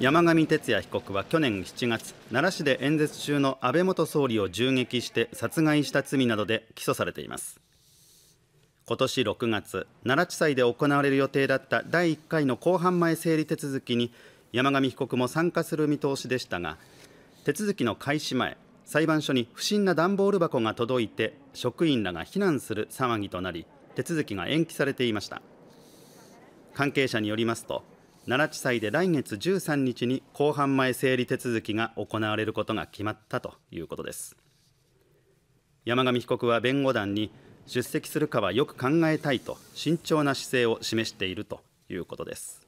山上徹也被告は去年7月奈良市で演説中の安倍元総理を銃撃して殺害した罪などで起訴されています今年6月奈良地裁で行われる予定だった第1回の公判前整理手続きに山上被告も参加する見通しでしたが手続きの開始前裁判所に不審な段ボール箱が届いて職員らが避難する騒ぎとなり手続きが延期されていました関係者によりますと奈良地裁で来月13日に公判前整理手続きが行われることが決まったということです山上被告は弁護団に出席するかはよく考えたいと慎重な姿勢を示しているということです